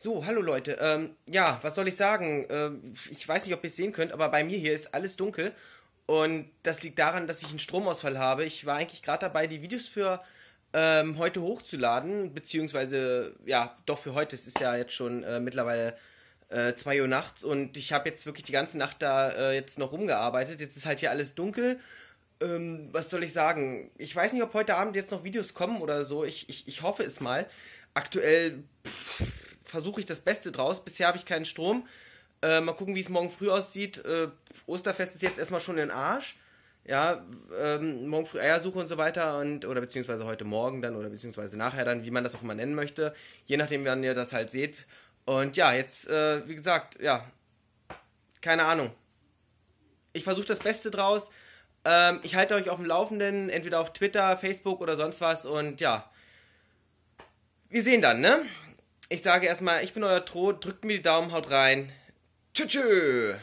So, hallo Leute. Ähm, ja, was soll ich sagen? Ähm, ich weiß nicht, ob ihr es sehen könnt, aber bei mir hier ist alles dunkel. Und das liegt daran, dass ich einen Stromausfall habe. Ich war eigentlich gerade dabei, die Videos für ähm, heute hochzuladen, beziehungsweise, ja, doch für heute. Es ist ja jetzt schon äh, mittlerweile 2 äh, Uhr nachts und ich habe jetzt wirklich die ganze Nacht da äh, jetzt noch rumgearbeitet. Jetzt ist halt hier alles dunkel. Ähm, was soll ich sagen? Ich weiß nicht, ob heute Abend jetzt noch Videos kommen oder so. Ich, ich, ich hoffe es mal. Aktuell. Pff, versuche ich das Beste draus. Bisher habe ich keinen Strom. Äh, mal gucken, wie es morgen früh aussieht. Äh, Osterfest ist jetzt erstmal schon in den Arsch. Ja, ähm, morgen früh Eiersuche und so weiter und oder beziehungsweise heute Morgen dann oder beziehungsweise nachher dann, wie man das auch immer nennen möchte, je nachdem, wann ihr das halt seht. Und ja, jetzt, äh, wie gesagt, ja, keine Ahnung. Ich versuche das Beste draus. Ähm, ich halte euch auf dem Laufenden, entweder auf Twitter, Facebook oder sonst was und ja. Wir sehen dann, ne? ich sage erstmal, ich bin euer Tro, drückt mir die Daumen, haut rein. Tschö, tschö.